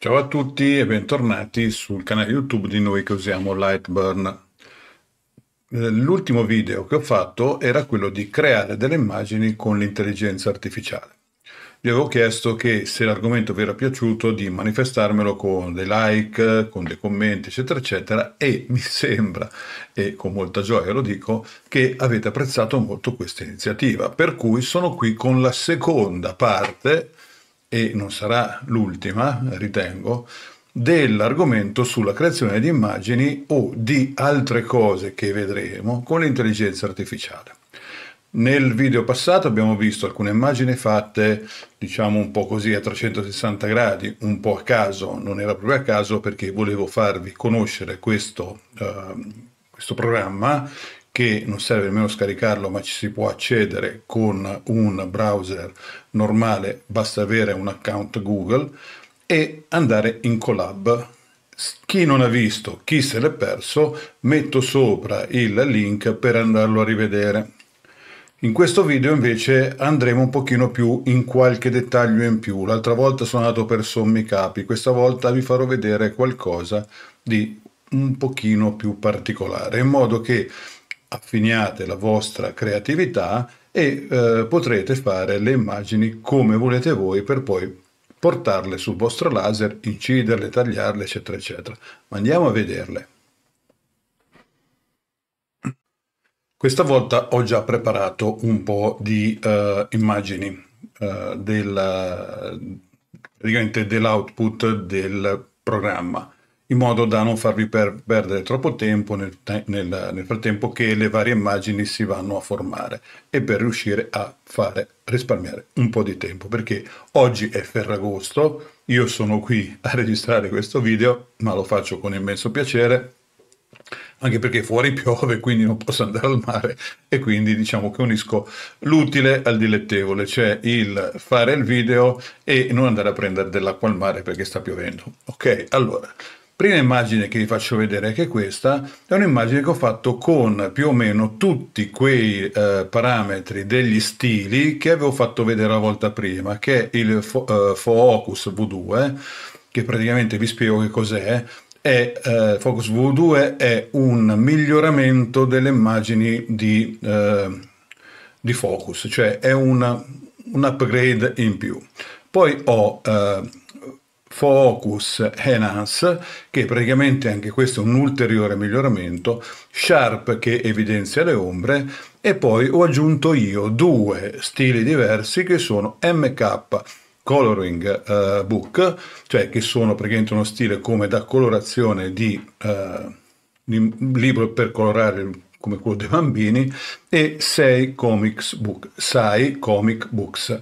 Ciao a tutti e bentornati sul canale YouTube di noi che usiamo Lightburn. Eh, l'ultimo video che ho fatto era quello di creare delle immagini con l'intelligenza artificiale. Vi avevo chiesto che se l'argomento vi era piaciuto di manifestarmelo con dei like, con dei commenti, eccetera, eccetera, e mi sembra, e con molta gioia lo dico, che avete apprezzato molto questa iniziativa. Per cui sono qui con la seconda parte e non sarà l'ultima, ritengo, dell'argomento sulla creazione di immagini o di altre cose che vedremo con l'intelligenza artificiale. Nel video passato abbiamo visto alcune immagini fatte, diciamo un po' così a 360 gradi, un po' a caso, non era proprio a caso perché volevo farvi conoscere questo, uh, questo programma che non serve nemmeno scaricarlo ma ci si può accedere con un browser normale, basta avere un account Google e andare in collab. Chi non ha visto, chi se l'è perso, metto sopra il link per andarlo a rivedere. In questo video invece andremo un pochino più in qualche dettaglio in più. L'altra volta sono andato per sommi capi, questa volta vi farò vedere qualcosa di un pochino più particolare, in modo che affiniate la vostra creatività e eh, potrete fare le immagini come volete voi per poi portarle sul vostro laser, inciderle, tagliarle, eccetera, eccetera. Ma andiamo a vederle. Questa volta ho già preparato un po' di uh, immagini uh, del, dell'output del programma in modo da non farvi per perdere troppo tempo nel, nel, nel, frattempo che le varie immagini si vanno a formare e per riuscire a fare risparmiare un po' di tempo perché oggi è Ferragosto, io sono qui a registrare questo video ma lo faccio con immenso piacere anche perché fuori piove quindi non posso andare al mare e quindi diciamo che unisco l'utile al dilettevole cioè il fare il video e non andare a prendere dell'acqua al mare perché sta piovendo ok allora prima immagine che vi faccio vedere, che è questa, è un'immagine che ho fatto con più o meno tutti quei eh, parametri degli stili che avevo fatto vedere la volta prima, che è il fo- eh, Focus V2, che praticamente vi spiego che cos'è. È, eh, Focus V2 è un miglioramento delle immagini di, eh, di Focus, cioè è una, un upgrade in più. Poi ho eh, Focus Enhance, che praticamente anche questo è un ulteriore miglioramento, Sharp che evidenzia le ombre e poi ho aggiunto io due stili diversi che sono MK Coloring eh, Book, cioè che sono praticamente uno stile come da colorazione di, eh, di libro per colorare come quello dei bambini e 6 comics book, 6 comic books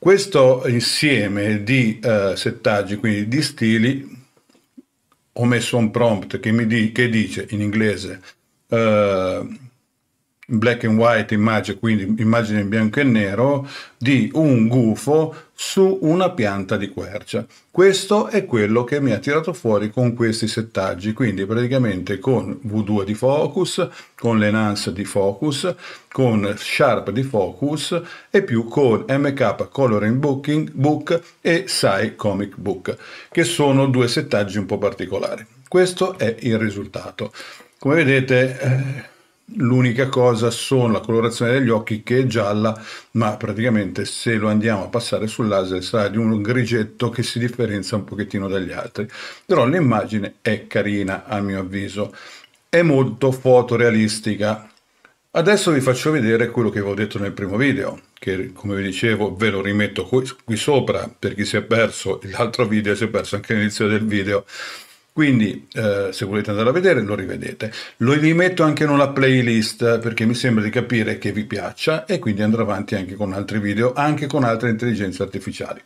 questo insieme di uh, settaggi, quindi di stili, ho messo un prompt che, di, che dice in inglese uh, black and white immagine, quindi immagine in bianco e nero, di un gufo su una pianta di quercia. Questo è quello che mi ha tirato fuori con questi settaggi, quindi praticamente con V2 di focus, con l'Enance di focus, con sharp di focus e più con MK Coloring Booking Book e Sai Comic Book, che sono due settaggi un po' particolari. Questo è il risultato. Come vedete... Eh, L'unica cosa sono la colorazione degli occhi che è gialla, ma praticamente se lo andiamo a passare sul laser sarà di un grigetto che si differenzia un pochettino dagli altri. Però l'immagine è carina a mio avviso, è molto fotorealistica. Adesso vi faccio vedere quello che vi ho detto nel primo video, che come vi dicevo ve lo rimetto qui, sopra per chi si è perso l'altro video si è perso anche all'inizio del video quindi eh, se volete andare a vedere lo rivedete. Lo rimetto anche in una playlist eh, perché mi sembra di capire che vi piaccia e quindi andrò avanti anche con altri video, anche con altre intelligenze artificiali.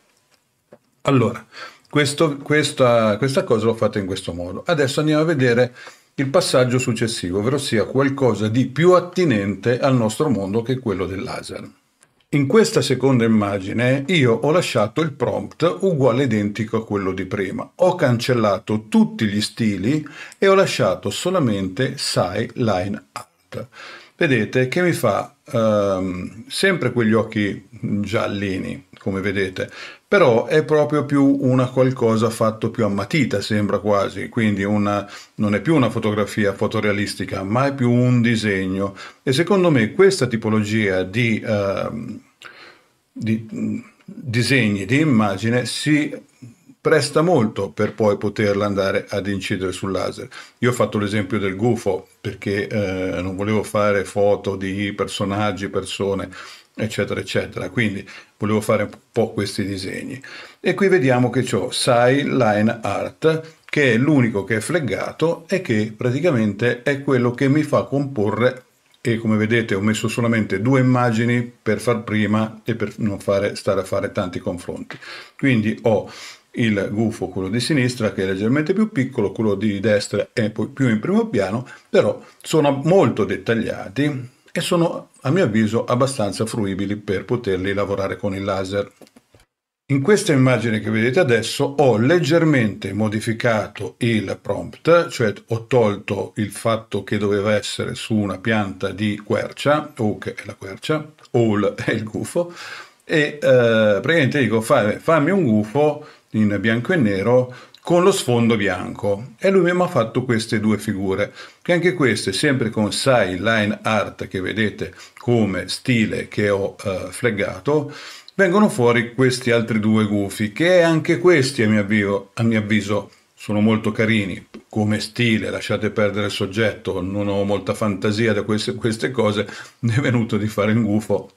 Allora, questo, questa, questa cosa l'ho fatta in questo modo. Adesso andiamo a vedere il passaggio successivo, ovvero sia qualcosa di più attinente al nostro mondo che quello del laser. In questa seconda immagine io ho lasciato il prompt uguale identico a quello di prima. Ho cancellato tutti gli stili e ho lasciato solamente Sai Line Art. Vedete che mi fa ehm, sempre quegli occhi giallini, come vedete, però è proprio più una qualcosa fatto più a matita, sembra quasi, quindi una, non è più una fotografia fotorealistica, ma è più un disegno. E secondo me questa tipologia di... Ehm, di disegni, di immagine, si presta molto per poi poterla andare ad incidere sul laser. Io ho fatto l'esempio del gufo perché eh, non volevo fare foto di personaggi, persone, eccetera, eccetera. Quindi volevo fare un po' questi disegni. E qui vediamo che ho Sai Line Art, che è l'unico che è fleggato e che praticamente è quello che mi fa comporre e come vedete ho messo solamente due immagini per far prima e per non fare, stare a fare tanti confronti. Quindi ho il gufo, quello di sinistra, che è leggermente più piccolo, quello di destra è più in primo piano, però sono molto dettagliati e sono, a mio avviso, abbastanza fruibili per poterli lavorare con il laser. In questa immagine che vedete adesso ho leggermente modificato il prompt, cioè ho tolto il fatto che doveva essere su una pianta di quercia, o che è la quercia, o è il gufo, e eh, praticamente dico fare, fammi un gufo in bianco e nero con lo sfondo bianco e lui mi ha fatto queste due figure che anche queste sempre con sai line art che vedete come stile che ho eh, flaggato vengono fuori questi altri due gufi, che anche questi a mio, avvio, a mio avviso sono molto carini, come stile, lasciate perdere il soggetto, non ho molta fantasia da queste, queste cose, mi è venuto di fare un gufo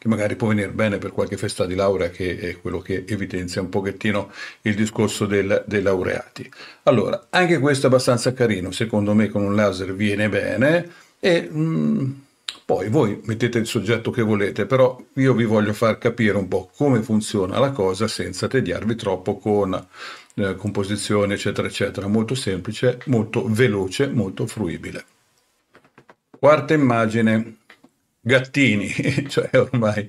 che magari può venire bene per qualche festa di laurea, che è quello che evidenzia un pochettino il discorso del, dei laureati. Allora, anche questo è abbastanza carino, secondo me con un laser viene bene e... Mm, poi voi mettete il soggetto che volete, però io vi voglio far capire un po' come funziona la cosa senza tediarvi troppo con eh, composizione, eccetera, eccetera. Molto semplice, molto veloce, molto fruibile. Quarta immagine, gattini, cioè ormai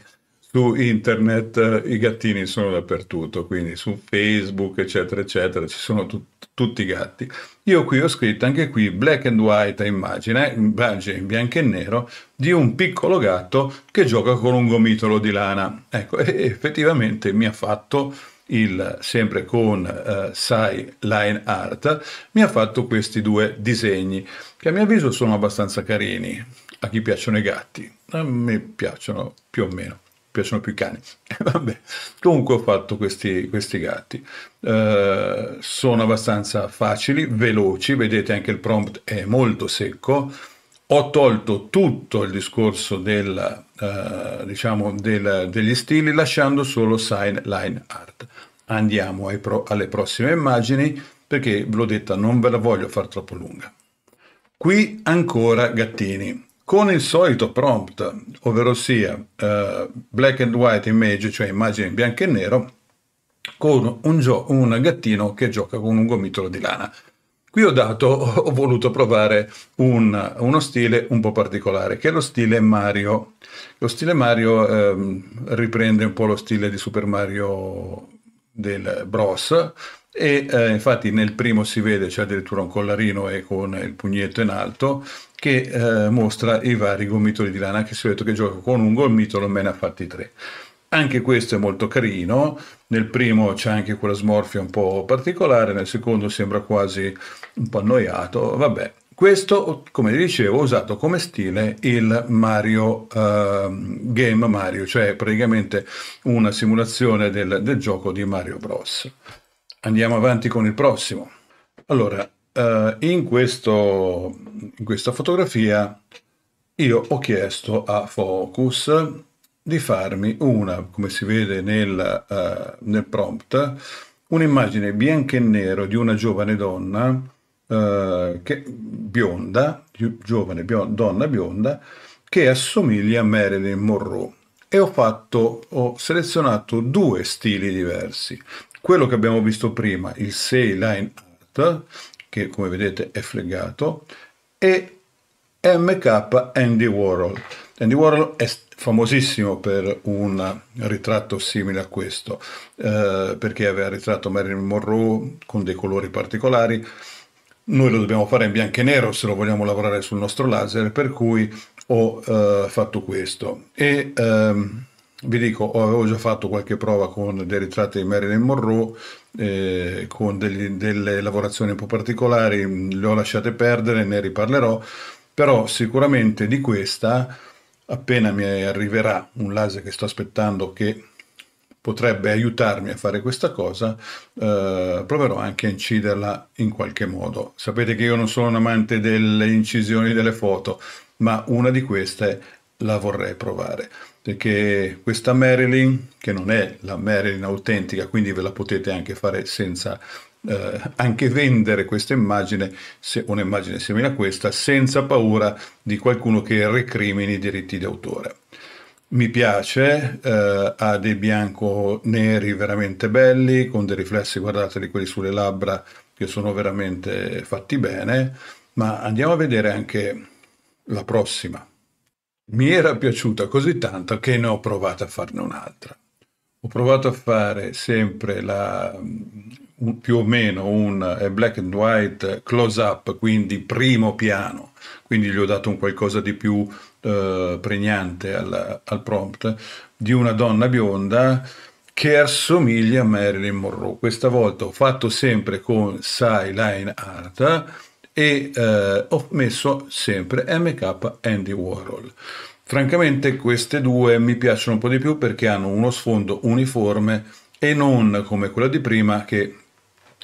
su internet eh, i gattini sono dappertutto, quindi su Facebook, eccetera, eccetera, ci sono tut- tutti i gatti. Io qui ho scritto anche qui black and white a immagine, immagine eh, in bianco e nero, di un piccolo gatto che gioca con un gomitolo di lana. Ecco, e effettivamente mi ha fatto il, sempre con uh, Sai Line Art, mi ha fatto questi due disegni che a mio avviso sono abbastanza carini. A chi piacciono i gatti, a me piacciono più o meno piacciono più i cani. Eh, vabbè. Comunque ho fatto questi, questi gatti. Eh, sono abbastanza facili, veloci, vedete anche il prompt è molto secco. Ho tolto tutto il discorso del, eh, diciamo del, degli stili lasciando solo sign line art. Andiamo pro, alle prossime immagini perché ve l'ho detta non ve la voglio far troppo lunga. Qui ancora gattini con il solito prompt, ovvero sia eh, black and white image, cioè immagine in bianco e nero, con un, gio- un gattino che gioca con un gomitolo di lana. Qui ho, dato, ho voluto provare un, uno stile un po' particolare, che è lo stile Mario. Lo stile Mario eh, riprende un po' lo stile di Super Mario del Bros. E eh, infatti nel primo si vede, c'è addirittura un collarino e con il pugnetto in alto, che eh, mostra i vari gomitoli di lana, che si vede che gioco con un gomitolo me ne ha fatti tre. Anche questo è molto carino, nel primo c'è anche quella smorfia un po' particolare, nel secondo sembra quasi un po' annoiato, vabbè. Questo, come dicevo, ho usato come stile il Mario eh, Game Mario, cioè praticamente una simulazione del, del gioco di Mario Bros. Andiamo avanti con il prossimo. Allora, Uh, in, questo, in, questa fotografia io ho chiesto a Focus di farmi una, come si vede nel, uh, nel prompt, un'immagine bianca e nero di una giovane donna, uh, che, bionda, giovane bionda, donna bionda, che assomiglia a Marilyn Monroe. E ho, fatto, ho selezionato due stili diversi. Quello che abbiamo visto prima, il 6 line art, che come vedete è fregato, e MK Andy Warhol. Andy Warhol è famosissimo per un ritratto simile a questo, eh, perché aveva ritratto Marilyn Monroe con dei colori particolari. Noi lo dobbiamo fare in bianco e nero se lo vogliamo lavorare sul nostro laser, per cui ho eh, fatto questo. E ehm, vi dico, avevo già fatto qualche prova con dei ritratti di Marilyn Monroe, eh, con degli, delle lavorazioni un po' particolari, mm, le ho lasciate perdere, ne riparlerò, però sicuramente di questa, appena mi arriverà un laser che sto aspettando che potrebbe aiutarmi a fare questa cosa, eh, proverò anche a inciderla in qualche modo. Sapete che io non sono un amante delle incisioni delle foto, ma una di queste la vorrei provare perché questa Marilyn che non è la Marilyn autentica quindi ve la potete anche fare senza eh, anche vendere questa immagine se, un'immagine simile a questa senza paura di qualcuno che recrimini i diritti d'autore mi piace, eh, ha dei bianco neri veramente belli, con dei riflessi, guardate, di quelli sulle labbra che sono veramente fatti bene, ma andiamo a vedere anche la prossima mi era piaciuta così tanto che ne ho provato a farne un'altra. Ho provato a fare sempre la, mm, un, più o meno un eh, black and white close up, quindi primo piano, quindi gli ho dato un qualcosa di più eh, pregnante al, al prompt, di una donna bionda che assomiglia a Marilyn Monroe. Questa volta ho fatto sempre con Sai Line Art e eh, ho messo sempre MK Andy Warhol. Francamente queste due mi piacciono un po' di più perché hanno uno sfondo uniforme e non come quella di prima che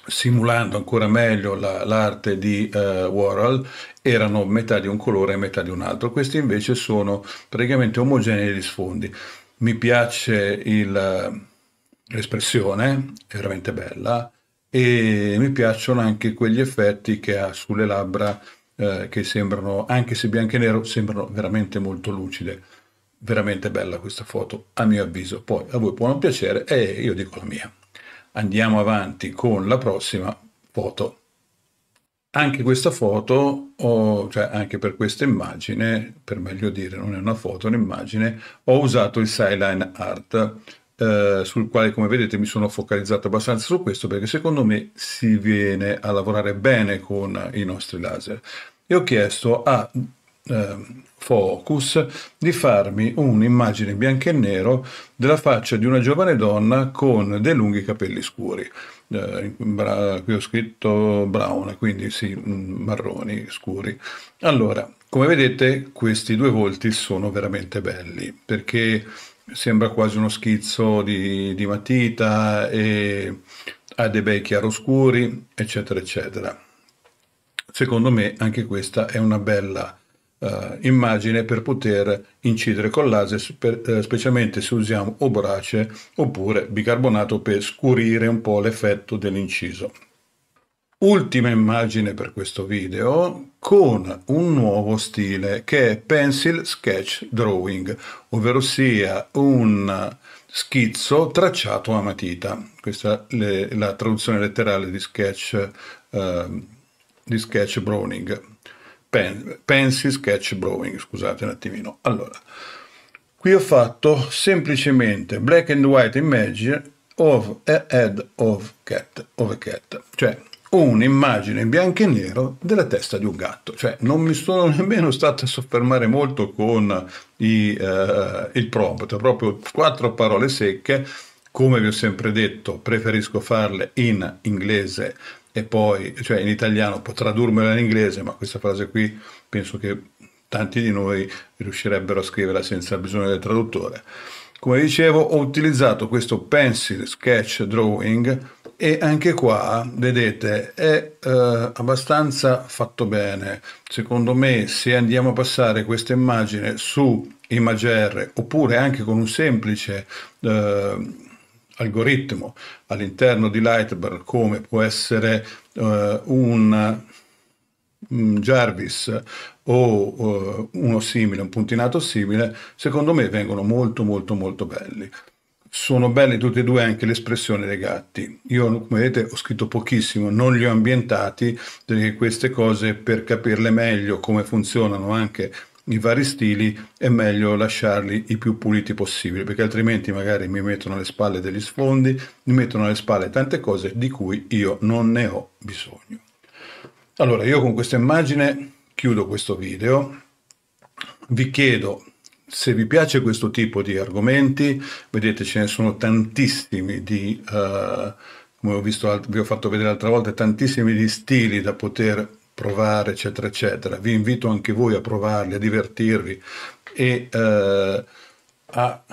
simulando ancora meglio la, l'arte di eh, Warhol erano metà di un colore e metà di un altro. Questi invece sono praticamente omogenei di sfondi. Mi piace il, l'espressione, è veramente bella, e mi piacciono anche quegli effetti che ha sulle labbra eh, che sembrano, anche se bianco e nero, sembrano veramente molto lucide. Veramente bella questa foto, a mio avviso. Poi a voi può non piacere e io dico la mia. Andiamo avanti con la prossima foto. Anche questa foto, ho, cioè anche per questa immagine, per meglio dire, non è una foto, è un'immagine, ho usato il Sideline Art eh, sul quale come vedete mi sono focalizzato abbastanza su questo perché secondo me si viene a lavorare bene con i nostri laser. E ho chiesto a eh, Focus di farmi un'immagine bianco e nero della faccia di una giovane donna con dei lunghi capelli scuri. Eh, qui ho scritto brown, quindi sì, mm, marroni scuri. Allora, come vedete questi due volti sono veramente belli perché sembra quasi uno schizzo di, di matita e ha dei bei chiaroscuri, eccetera, eccetera. Secondo me anche questa è una bella uh, immagine per poter incidere con l'ase, spe- uh, eh, specialmente se usiamo o brace oppure bicarbonato per scurire un po' l'effetto dell'inciso. Ultima immagine per questo video con un nuovo stile che è Pencil Sketch Drawing, ovvero sia un schizzo tracciato a matita. Questa è la traduzione letterale di sketch, eh, di sketch Browning. Pen, pencil Sketch Browning, scusate un attimino. Allora, qui ho fatto semplicemente black and white image of a head of, cat, of a cat, cioè un'immagine in bianco e nero della testa di un gatto, cioè non mi sono nemmeno stato a soffermare molto con i, eh, il prompt, proprio quattro parole secche, come vi ho sempre detto preferisco farle in inglese e poi, cioè in italiano, può tradurmela in inglese, ma questa frase qui penso che tanti di noi riuscirebbero a scriverla senza bisogno del traduttore. Come dicevo, ho utilizzato questo pencil sketch drawing e anche qua, vedete, è eh, abbastanza fatto bene. Secondo me, se andiamo a passare questa immagine su Imager oppure anche con un semplice eh, algoritmo all'interno di Lightbar, come può essere eh, un, un mm, Jarvis o eh, uno simile, un puntinato simile, secondo me vengono molto molto molto belli sono belli tutti e due anche l'espressione espressioni dei gatti. Io, come vedete, ho scritto pochissimo, non li ho ambientati perché queste cose, per capirle meglio come funzionano anche i vari stili, è meglio lasciarli i più puliti possibile, perché altrimenti magari mi mettono alle spalle degli sfondi, mi mettono alle spalle tante cose di cui io non ne ho bisogno. Allora, io con questa immagine chiudo questo video. Vi chiedo se vi piace questo tipo di argomenti, vedete ce ne sono tantissimi di, uh, come ho visto, vi ho fatto vedere l'altra volta, tantissimi di stili da poter provare, eccetera, eccetera. Vi invito anche voi a provarli, a divertirvi e uh, a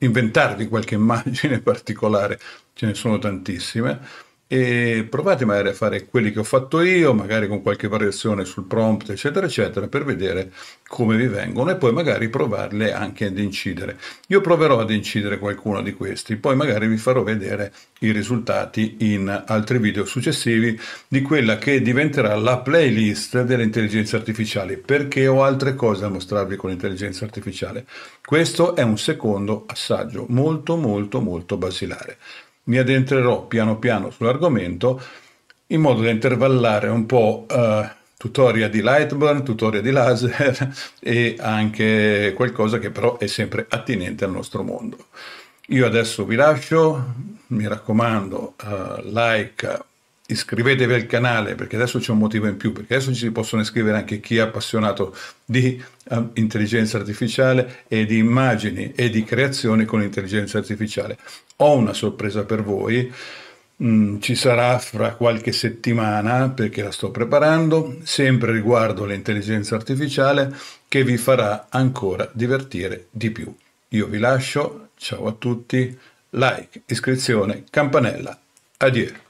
inventarvi qualche immagine particolare, ce ne sono tantissime e provate magari a fare quelli che ho fatto io, magari con qualche variazione sul prompt, eccetera, eccetera, per vedere come vi vengono e poi magari provarle anche ad incidere. Io proverò ad incidere qualcuno di questi, poi magari vi farò vedere i risultati in altri video successivi di quella che diventerà la playlist delle intelligenze artificiali, perché ho altre cose da mostrarvi con l'intelligenza artificiale. Questo è un secondo assaggio molto molto molto basilare mi addentrerò piano piano sull'argomento in modo da intervallare un po' eh, tutorial di Lightburn, tutorial di laser e anche qualcosa che però è sempre attinente al nostro mondo. Io adesso vi lascio, mi raccomando, eh, like, iscrivetevi al canale perché adesso c'è un motivo in più, perché adesso ci si possono iscrivere anche chi è appassionato di uh, intelligenza artificiale e di immagini e di creazione con intelligenza artificiale. Ho una sorpresa per voi, mm, ci sarà fra qualche settimana perché la sto preparando, sempre riguardo l'intelligenza artificiale che vi farà ancora divertire di più. Io vi lascio, ciao a tutti, like, iscrizione, campanella, adieu.